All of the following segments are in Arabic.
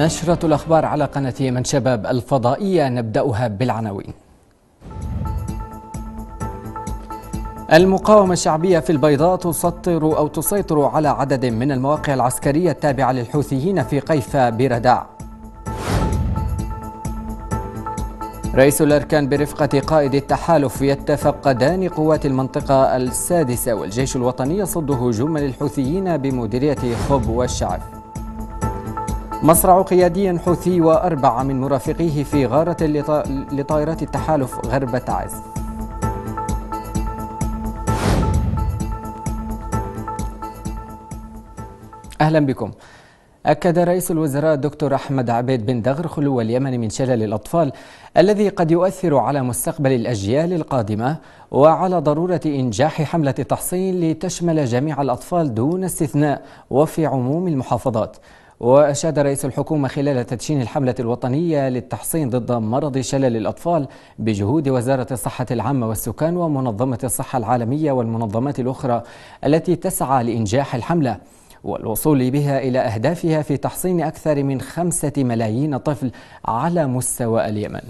نشرة الأخبار على قناة من شباب الفضائية نبدأها بالعناوين المقاومة الشعبية في البيضاء تسطر أو تسيطر على عدد من المواقع العسكرية التابعة للحوثيين في قيفة برداع رئيس الأركان برفقة قائد التحالف يتفقدان قوات المنطقة السادسة والجيش الوطني صد هجوم للحوثيين بمديرية خب والشعب مصرع قيادي حوثي وأربعة من مرافقيه في غارة لطائرات التحالف غرب تعز أهلا بكم أكد رئيس الوزراء الدكتور أحمد عبيد بن دغر خلو اليمن من شلل الأطفال الذي قد يؤثر على مستقبل الأجيال القادمة وعلى ضرورة إنجاح حملة التحصين لتشمل جميع الأطفال دون استثناء وفي عموم المحافظات وأشاد رئيس الحكومة خلال تدشين الحملة الوطنية للتحصين ضد مرض شلل الأطفال بجهود وزارة الصحة العامة والسكان ومنظمة الصحة العالمية والمنظمات الأخرى التي تسعى لإنجاح الحملة والوصول بها إلى أهدافها في تحصين أكثر من خمسة ملايين طفل على مستوى اليمن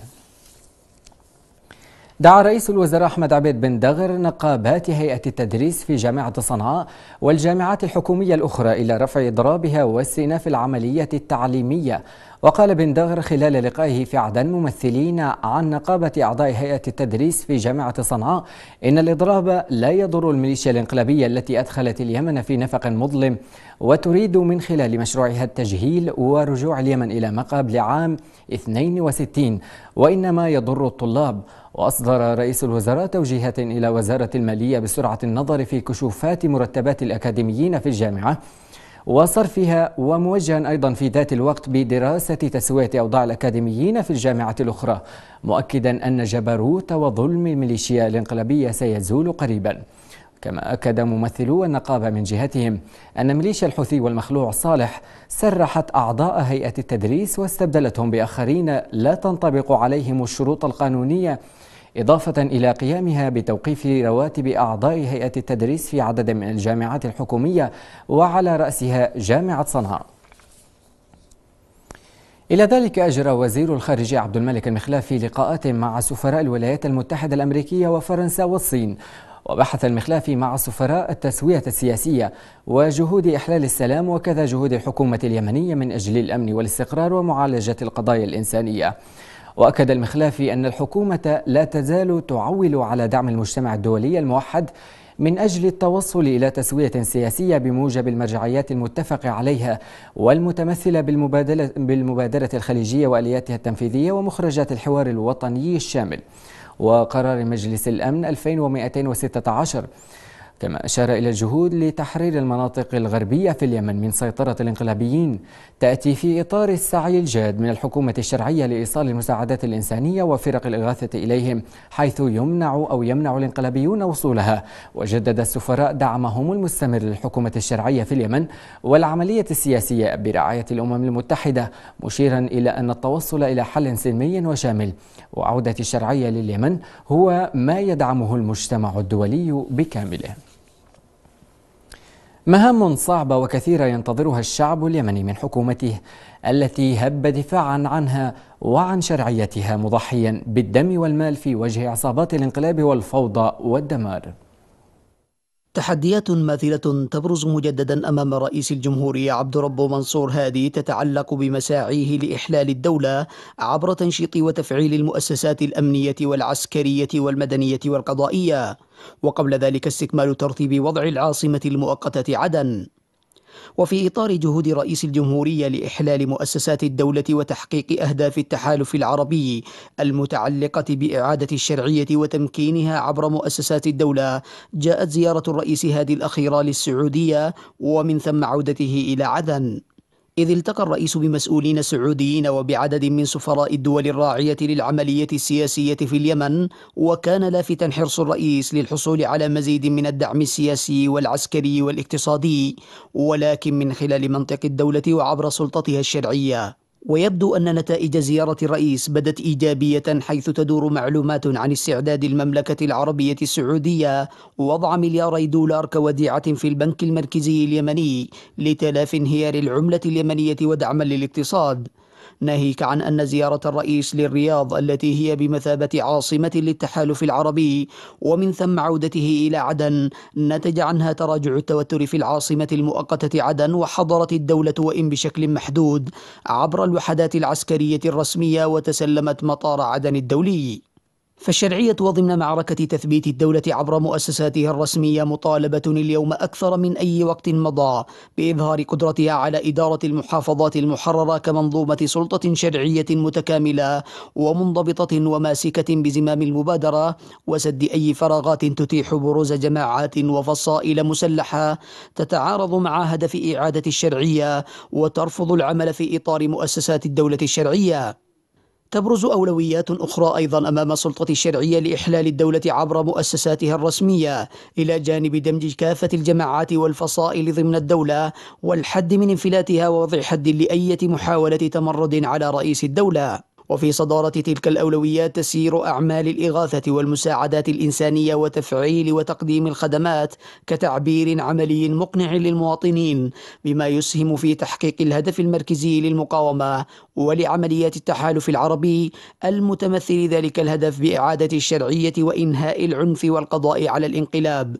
دعا رئيس الوزراء أحمد عبيد بن دغر نقابات هيئة التدريس في جامعة صنعاء والجامعات الحكومية الأخرى إلى رفع إضرابها واستئناف العمليات العملية التعليمية وقال بن دغر خلال لقائه في عدن ممثلين عن نقابة أعضاء هيئة التدريس في جامعة صنعاء إن الإضراب لا يضر الميليشيا الانقلابية التي أدخلت اليمن في نفق مظلم وتريد من خلال مشروعها التجهيل ورجوع اليمن إلى مقاب لعام 62 وإنما يضر الطلاب وأصدر رئيس الوزراء توجيهات إلى وزارة المالية بسرعة النظر في كشوفات مرتبات الأكاديميين في الجامعة وصرفها وموجها أيضا في ذات الوقت بدراسة تسوية أوضاع الأكاديميين في الجامعة الأخرى مؤكدا أن جبروت وظلم الميليشيا الانقلابية سيزول قريبا كما أكد ممثلو النقابة من جهتهم أن ميليشيا الحوثي والمخلوع صالح سرحت أعضاء هيئة التدريس واستبدلتهم بآخرين لا تنطبق عليهم الشروط القانونية إضافة إلى قيامها بتوقيف رواتب أعضاء هيئة التدريس في عدد من الجامعات الحكومية وعلى رأسها جامعة صنعاء إلى ذلك أجرى وزير الخارجية عبد الملك المخلافي لقاءات مع سفراء الولايات المتحدة الأمريكية وفرنسا والصين وبحث المخلافي مع السفراء التسوية السياسية وجهود إحلال السلام وكذا جهود الحكومة اليمنية من أجل الأمن والاستقرار ومعالجة القضايا الإنسانية وأكد المخلافي أن الحكومة لا تزال تعول على دعم المجتمع الدولي الموحد من أجل التوصل إلى تسوية سياسية بموجب المرجعيات المتفق عليها والمتمثلة بالمبادلة بالمبادرة الخليجية وآلياتها التنفيذية ومخرجات الحوار الوطني الشامل وقرار مجلس الأمن 2216 كما أشار إلى الجهود لتحرير المناطق الغربية في اليمن من سيطرة الانقلابيين تأتي في إطار السعي الجاد من الحكومة الشرعية لإيصال المساعدات الإنسانية وفرق الإغاثة إليهم حيث يمنع أو يمنع الانقلابيون وصولها وجدد السفراء دعمهم المستمر للحكومة الشرعية في اليمن والعملية السياسية برعاية الأمم المتحدة مشيرا إلى أن التوصل إلى حل سلمي وشامل وعودة الشرعية لليمن هو ما يدعمه المجتمع الدولي بكامله مهام صعبة وكثيرة ينتظرها الشعب اليمني من حكومته التي هب دفاعا عنها وعن شرعيتها مضحيا بالدم والمال في وجه عصابات الانقلاب والفوضى والدمار تحديات ماثلة تبرز مجددا أمام رئيس الجمهورية عبد رب منصور هادي تتعلق بمساعيه لإحلال الدولة عبر تنشيط وتفعيل المؤسسات الأمنية والعسكرية والمدنية والقضائية وقبل ذلك استكمال ترتيب وضع العاصمة المؤقتة عدن وفي إطار جهود رئيس الجمهورية لإحلال مؤسسات الدولة وتحقيق أهداف التحالف العربي المتعلقة بإعادة الشرعية وتمكينها عبر مؤسسات الدولة جاءت زيارة الرئيس هادي الأخيرة للسعودية ومن ثم عودته إلى عدن إذ التقى الرئيس بمسؤولين سعوديين وبعدد من سفراء الدول الراعية للعملية السياسية في اليمن وكان لافتا حرص الرئيس للحصول على مزيد من الدعم السياسي والعسكري والاقتصادي ولكن من خلال منطق الدولة وعبر سلطتها الشرعية ويبدو أن نتائج زيارة الرئيس بدت إيجابية حيث تدور معلومات عن استعداد المملكة العربية السعودية وضع ملياري دولار كوديعة في البنك المركزي اليمني لتلاف انهيار العملة اليمنية ودعما للاقتصاد ناهيك عن أن زيارة الرئيس للرياض التي هي بمثابة عاصمة للتحالف العربي ومن ثم عودته إلى عدن نتج عنها تراجع التوتر في العاصمة المؤقتة عدن وحضرت الدولة وإن بشكل محدود عبر الوحدات العسكرية الرسمية وتسلمت مطار عدن الدولي فالشرعية وضمن معركة تثبيت الدولة عبر مؤسساتها الرسمية مطالبة اليوم أكثر من أي وقت مضى بإظهار قدرتها على إدارة المحافظات المحررة كمنظومة سلطة شرعية متكاملة ومنضبطة وماسكة بزمام المبادرة وسد أي فراغات تتيح بروز جماعات وفصائل مسلحة تتعارض مع هدف إعادة الشرعية وترفض العمل في إطار مؤسسات الدولة الشرعية تبرز أولويات أخرى أيضا أمام السلطة الشرعية لإحلال الدولة عبر مؤسساتها الرسمية إلى جانب دمج كافة الجماعات والفصائل ضمن الدولة والحد من انفلاتها ووضع حد لأية محاولة تمرد على رئيس الدولة وفي صدارة تلك الأولويات تسير أعمال الإغاثة والمساعدات الإنسانية وتفعيل وتقديم الخدمات كتعبير عملي مقنع للمواطنين بما يسهم في تحقيق الهدف المركزي للمقاومة ولعمليات التحالف العربي المتمثل ذلك الهدف بإعادة الشرعية وإنهاء العنف والقضاء على الانقلاب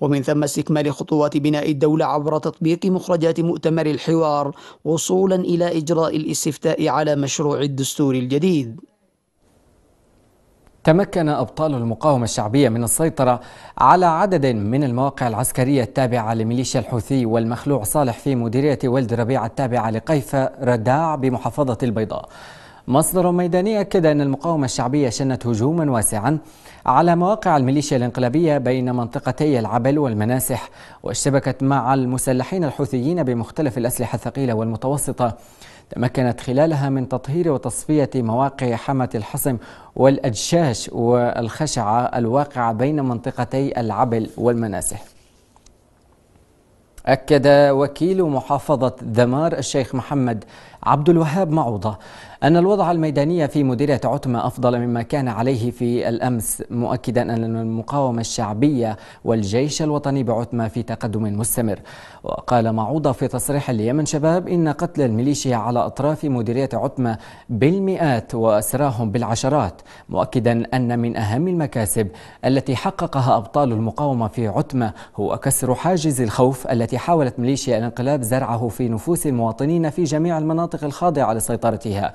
ومن ثم استكمال خطوات بناء الدولة عبر تطبيق مخرجات مؤتمر الحوار وصولا إلى إجراء الاستفتاء على مشروع الدستور الجديد تمكن أبطال المقاومة الشعبية من السيطرة على عدد من المواقع العسكرية التابعة لميليشيا الحوثي والمخلوع صالح في مديرية ولد ربيعة التابعة لقيفة رداع بمحافظة البيضاء مصدر ميداني أكد أن المقاومة الشعبية شنت هجوما واسعا على مواقع الميليشيا الانقلابية بين منطقتي العبل والمناسح واشتبكت مع المسلحين الحوثيين بمختلف الأسلحة الثقيلة والمتوسطة تمكنت خلالها من تطهير وتصفية مواقع حمة الحصم والأجشاش والخشعة الواقعة بين منطقتي العبل والمناسح أكد وكيل محافظة دمار الشيخ محمد عبد الوهاب معوضة أن الوضع الميداني في مديرية عتمة أفضل مما كان عليه في الأمس مؤكدا أن المقاومة الشعبية والجيش الوطني بعتمة في تقدم مستمر وقال معوضة في تصريح اليمن شباب إن قتل الميليشيا على أطراف مديرية عتمة بالمئات وأسراهم بالعشرات مؤكدا أن من أهم المكاسب التي حققها أبطال المقاومة في عتمة هو كسر حاجز الخوف التي حاولت ميليشيا الانقلاب زرعه في نفوس المواطنين في جميع المناطق المناطق الخاضعة لسيطرتها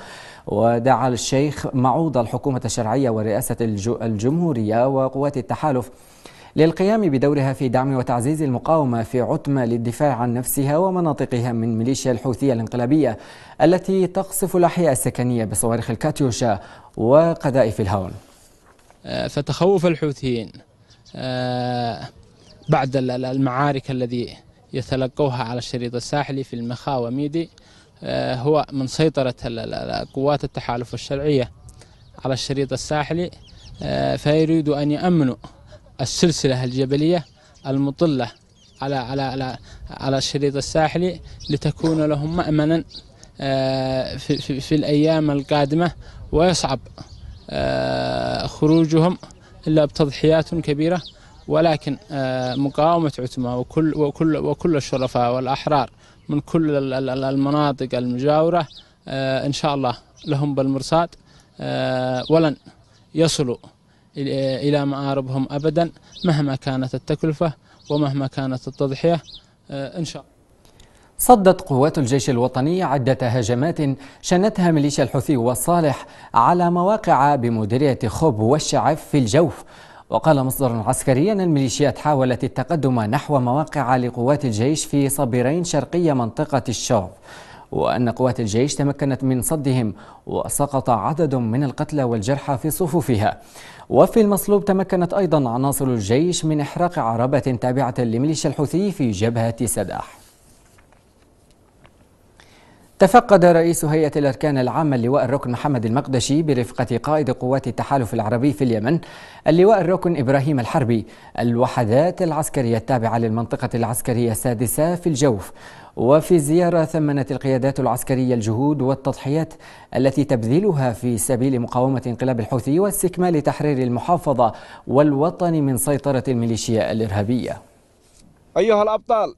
ودعا الشيخ معوض الحكومة الشرعية ورئاسة الجمهورية وقوات التحالف للقيام بدورها في دعم وتعزيز المقاومة في عتمة للدفاع عن نفسها ومناطقها من ميليشيا الحوثية الانقلابية التي تقصف الأحياء السكنية بصواريخ الكاتيوشا وقذائف الهون آه، فتخوف الحوثيين آه، بعد المعارك الذي يتلقوها على الشريط الساحلي في المخا وميدي آه، هو من سيطرة قوات التحالف الشرعية على الشريط الساحلي آه، فيريد أن يأمنوا السلسلة الجبلية المطلة على على على على الشريط الساحلي لتكون لهم مأمنا آه، في, في, في الأيام القادمة ويصعب خروجهم إلا بتضحيات كبيرة ولكن مقاومة عتمة وكل وكل وكل الشرفاء والأحرار من كل المناطق المجاورة آه، إن شاء الله لهم بالمرصاد آه، ولن يصلوا آه، إلى مآربهم أبدا مهما كانت التكلفة ومهما كانت التضحية إن شاء الله صدت قوات الجيش الوطني عدة هجمات شنتها ميليشيا الحوثي والصالح على مواقع بمديرية خب والشعف في الجوف وقال مصدر عسكري أن الميليشيات حاولت التقدم نحو مواقع لقوات الجيش في صبرين شرقي منطقة الشوف وأن قوات الجيش تمكنت من صدهم وسقط عدد من القتلى والجرحى في صفوفها وفي المصلوب تمكنت أيضا عناصر الجيش من إحراق عربة تابعة لميليشيا الحوثي في جبهة سداح تفقد رئيس هيئة الأركان العامة اللواء الركن محمد المقدشي برفقة قائد قوات التحالف العربي في اليمن اللواء الركن إبراهيم الحربي الوحدات العسكرية التابعة للمنطقة العسكرية السادسة في الجوف وفي الزيارة ثمنت القيادات العسكرية الجهود والتضحيات التي تبذلها في سبيل مقاومة انقلاب الحوثي واستكمال تحرير المحافظة والوطن من سيطرة الميليشيا الإرهابية أيها الأبطال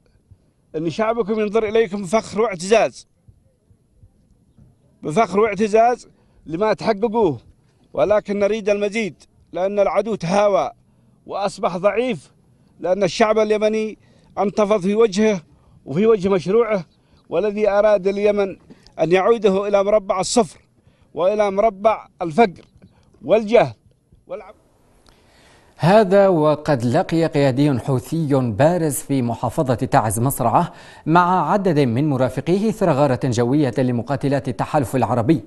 أن شعبكم ينظر إليكم فخر واعتزاز بفخر واعتزاز لما تحققوه ولكن نريد المزيد لأن العدو تهاوى وأصبح ضعيف لأن الشعب اليمني انتفض في وجهه وفي وجه مشروعه والذي أراد اليمن أن يعوده إلى مربع الصفر وإلى مربع الفقر والجهل والعب هذا وقد لقي قيادي حوثي بارز في محافظة تعز مصرعة مع عدد من مرافقيه إثر غارة جوية لمقاتلات التحالف العربي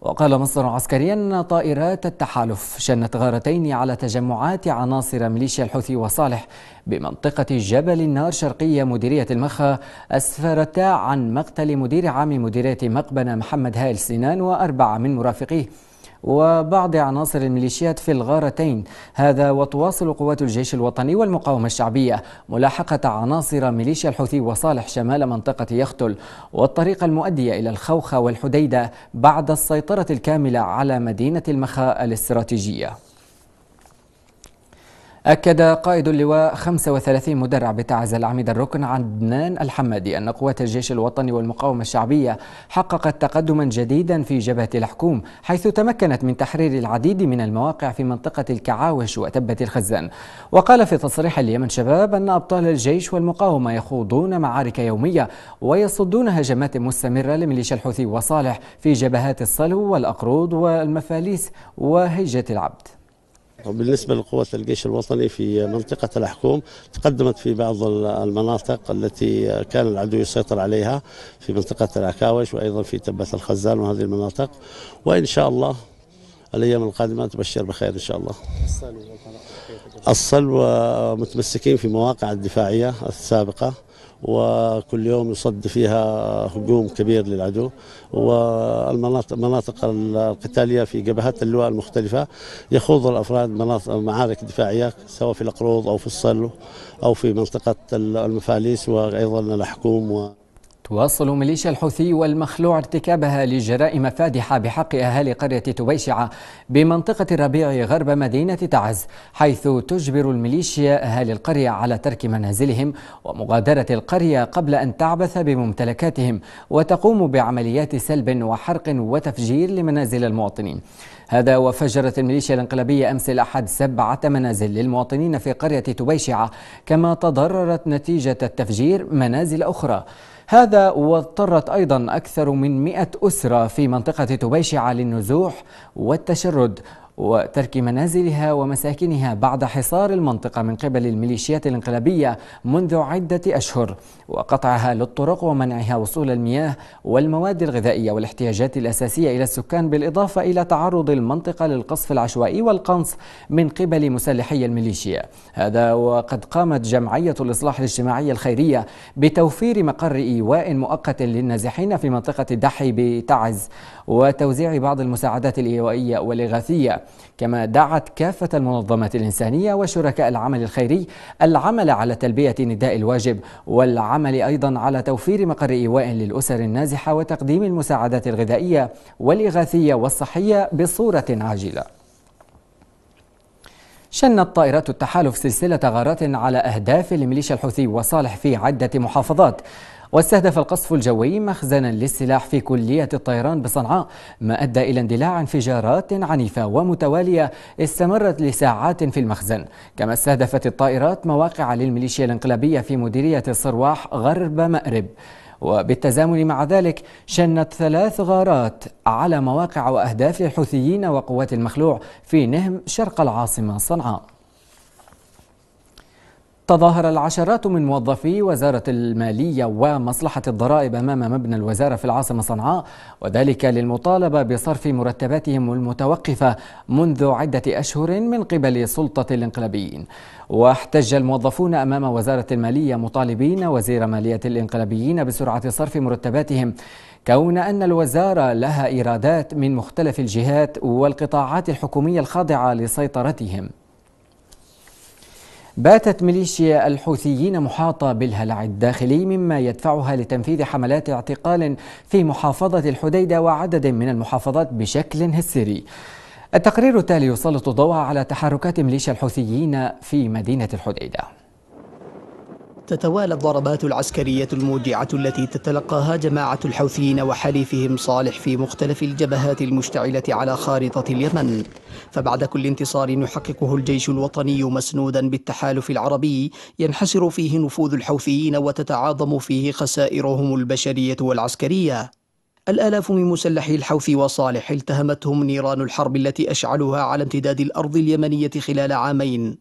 وقال مصدر عسكري أن طائرات التحالف شنت غارتين على تجمعات عناصر ميليشيا الحوثي وصالح بمنطقة جبل النار شرقية مديرية المخا أسفرتا عن مقتل مدير عام مديرية مقبنة محمد هائل سنان وأربعة من مرافقيه وبعض عناصر الميليشيات في الغارتين هذا وتواصل قوات الجيش الوطني والمقاومة الشعبية ملاحقة عناصر ميليشيا الحوثي وصالح شمال منطقة يختل والطريق المؤدية إلى الخوخة والحديدة بعد السيطرة الكاملة على مدينة المخاء الاستراتيجية أكد قائد اللواء 35 مدرع بتعز العميد الركن عدنان الحمادي أن قوات الجيش الوطني والمقاومة الشعبية حققت تقدما جديدا في جبهة الحكوم حيث تمكنت من تحرير العديد من المواقع في منطقة الكعاوش وتبة الخزان وقال في تصريح اليمن شباب أن أبطال الجيش والمقاومة يخوضون معارك يومية ويصدون هجمات مستمرة لميليشيا الحوثي وصالح في جبهات الصلو والأقروض والمفاليس وهجة العبد وبالنسبة لقوات الجيش الوطني في منطقة الأحكوم تقدمت في بعض المناطق التي كان العدو يسيطر عليها في منطقة العكاوش وأيضا في تبة الخزان وهذه المناطق وإن شاء الله الأيام القادمة تبشر بخير إن شاء الله الصلوة متمسكين في مواقع الدفاعية السابقة وكل يوم يصد فيها هجوم كبير للعدو والمناطق مناطق القتاليه في جبهات اللواء المختلفه يخوض الافراد مناطق معارك دفاعيه سواء في القروض او في الصلو او في منطقه المفاليس وايضا الحكوم و... تواصل ميليشيا الحوثي والمخلوع ارتكابها لجرائم فادحة بحق أهالي قرية تبيشعة بمنطقة الربيع غرب مدينة تعز حيث تجبر الميليشيا أهالي القرية على ترك منازلهم ومغادرة القرية قبل أن تعبث بممتلكاتهم وتقوم بعمليات سلب وحرق وتفجير لمنازل المواطنين هذا وفجرت الميليشيا الانقلابية أمس الأحد سبعة منازل للمواطنين في قرية تبيشعة كما تضررت نتيجة التفجير منازل أخرى هذا واضطرت أيضا أكثر من مئة أسرة في منطقة تبيشعة للنزوح والتشرد وترك منازلها ومساكنها بعد حصار المنطقة من قبل الميليشيات الانقلابية منذ عدة أشهر وقطعها للطرق ومنعها وصول المياه والمواد الغذائية والاحتياجات الأساسية إلى السكان بالإضافة إلى تعرض المنطقة للقصف العشوائي والقنص من قبل مسلحي الميليشيا هذا وقد قامت جمعية الإصلاح الاجتماعي الخيرية بتوفير مقر إيواء مؤقت للنازحين في منطقة دحي بتعز وتوزيع بعض المساعدات الإيوائية والإغاثية كما دعت كافة المنظمات الإنسانية وشركاء العمل الخيري العمل على تلبية نداء الواجب والعمل أيضا على توفير مقر إيواء للأسر النازحة وتقديم المساعدات الغذائية والإغاثية والصحية بصورة عاجلة شنت طائرات التحالف سلسلة غارات على أهداف الميليشيا الحوثي وصالح في عدة محافظات واستهدف القصف الجوي مخزنا للسلاح في كلية الطيران بصنعاء ما أدى إلى اندلاع انفجارات عنيفة ومتوالية استمرت لساعات في المخزن كما استهدفت الطائرات مواقع للميليشيا الانقلابية في مديرية الصرواح غرب مأرب وبالتزامن مع ذلك شنت ثلاث غارات على مواقع وأهداف الحوثيين وقوات المخلوع في نهم شرق العاصمة صنعاء تظاهر العشرات من موظفي وزارة المالية ومصلحة الضرائب أمام مبنى الوزارة في العاصمة صنعاء وذلك للمطالبة بصرف مرتباتهم المتوقفة منذ عدة أشهر من قبل سلطة الانقلابيين واحتج الموظفون أمام وزارة المالية مطالبين وزير مالية الانقلابيين بسرعة صرف مرتباتهم كون أن الوزارة لها إيرادات من مختلف الجهات والقطاعات الحكومية الخاضعة لسيطرتهم باتت ميليشيا الحوثيين محاطة بالهلع الداخلي مما يدفعها لتنفيذ حملات اعتقال في محافظة الحديدة وعدد من المحافظات بشكل هستيري التقرير التالي يسلط الضوء على تحركات ميليشيا الحوثيين في مدينة الحديدة تتوالى الضربات العسكرية الموجعة التي تتلقاها جماعة الحوثيين وحليفهم صالح في مختلف الجبهات المشتعلة على خارطة اليمن فبعد كل انتصار يحققه الجيش الوطني مسنودا بالتحالف العربي ينحسر فيه نفوذ الحوثيين وتتعاظم فيه خسائرهم البشرية والعسكرية الآلاف من مسلحي الحوثي وصالح التهمتهم نيران الحرب التي أشعلها على امتداد الأرض اليمنية خلال عامين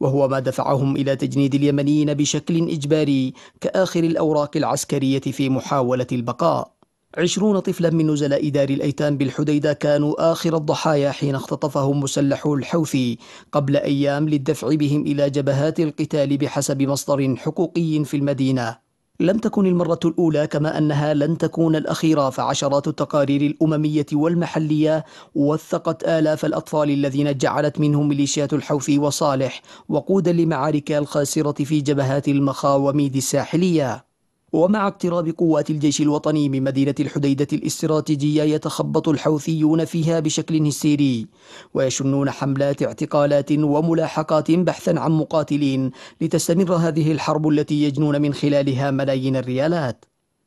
وهو ما دفعهم إلى تجنيد اليمنيين بشكل إجباري كآخر الأوراق العسكرية في محاولة البقاء عشرون طفلا من نزلاء دار الأيتام بالحديدة كانوا آخر الضحايا حين اختطفهم مسلحو الحوثي قبل أيام للدفع بهم إلى جبهات القتال بحسب مصدر حقوقي في المدينة لم تكن المرة الأولى كما أنها لن تكون الأخيرة فعشرات التقارير الأممية والمحلية وثقت آلاف الأطفال الذين جعلت منهم ميليشيات الحوثي وصالح وقودا لمعارك الخاسرة في جبهات المخاوميد الساحلية ومع اقتراب قوات الجيش الوطني من مدينة الحديدة الاستراتيجية يتخبط الحوثيون فيها بشكل هستيري ويشنون حملات اعتقالات وملاحقات بحثا عن مقاتلين لتستمر هذه الحرب التي يجنون من خلالها ملايين الريالات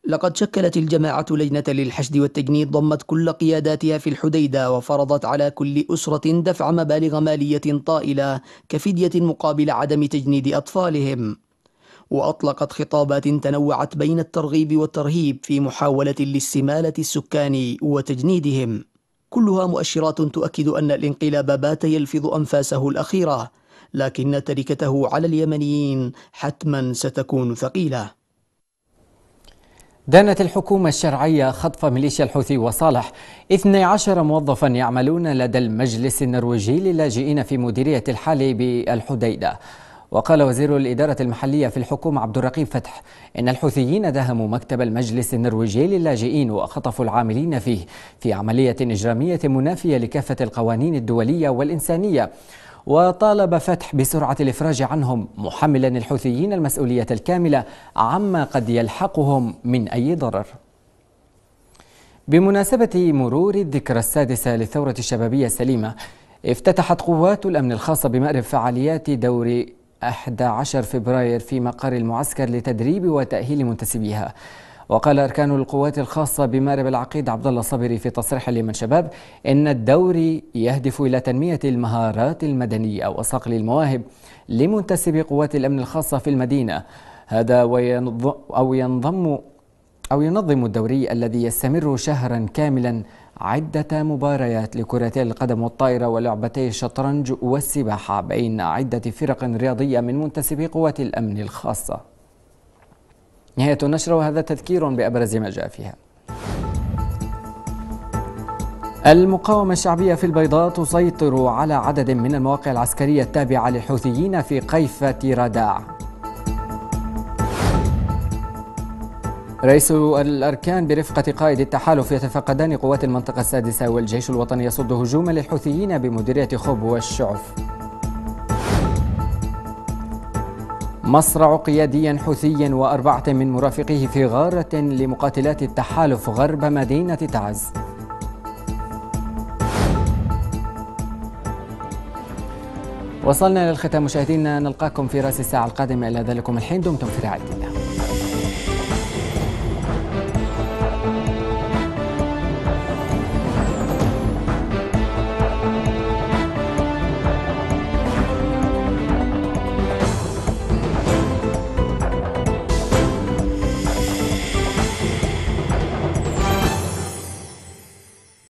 لقد شكلت الجماعة لجنة للحشد والتجنيد ضمت كل قياداتها في الحديدة وفرضت على كل أسرة دفع مبالغ مالية طائلة كفدية مقابل عدم تجنيد أطفالهم وأطلقت خطابات تنوعت بين الترغيب والترهيب في محاولة لاستمالة السكان وتجنيدهم كلها مؤشرات تؤكد أن الانقلاب بات يلفظ أنفاسه الأخيرة لكن تركته على اليمنيين حتما ستكون ثقيله دانت الحكومة الشرعية خطف ميليشيا الحوثي وصالح 12 موظفا يعملون لدى المجلس النرويجي للاجئين في مديرية الحالي بالحديدة وقال وزير الإدارة المحلية في الحكومة عبد الرقيب فتح إن الحوثيين دهموا مكتب المجلس النرويجي للاجئين وخطفوا العاملين فيه في عملية إجرامية منافية لكافة القوانين الدولية والإنسانية وطالب فتح بسرعة الإفراج عنهم محملا الحوثيين المسؤولية الكاملة عما قد يلحقهم من أي ضرر بمناسبة مرور الذكرى السادسة للثورة الشبابية السليمة افتتحت قوات الأمن الخاصة بمأرب فعاليات دور 11 فبراير في مقر المعسكر لتدريب وتأهيل منتسبيها وقال أركان القوات الخاصة بمارب العقيد عبد الله صبري في تصريح لمن شباب إن الدوري يهدف إلى تنمية المهارات المدنية وصقل المواهب لمنتسبي قوات الأمن الخاصة في المدينة هذا وينضم أو ينضم أو ينظم الدوري الذي يستمر شهرا كاملا عدة مباريات لكرة القدم والطائرة ولعبتي الشطرنج والسباحة بين عدة فرق رياضية من منتسبي قوات الأمن الخاصة نهاية النشرة وهذا تذكير بأبرز ما جاء فيها المقاومة الشعبية في البيضاء تسيطر على عدد من المواقع العسكرية التابعة للحوثيين في قيفة رداع رئيس الأركان برفقة قائد التحالف يتفقدان قوات المنطقة السادسة والجيش الوطني يصد هجوما للحوثيين بمديرية خب والشعف مصرع قياديا حوثيا وأربعة من مرافقيه في غارة لمقاتلات التحالف غرب مدينة تعز وصلنا للختام مشاهدينا نلقاكم في راس الساعة القادمة إلى ذلكم الحين دمتم في رعاية الله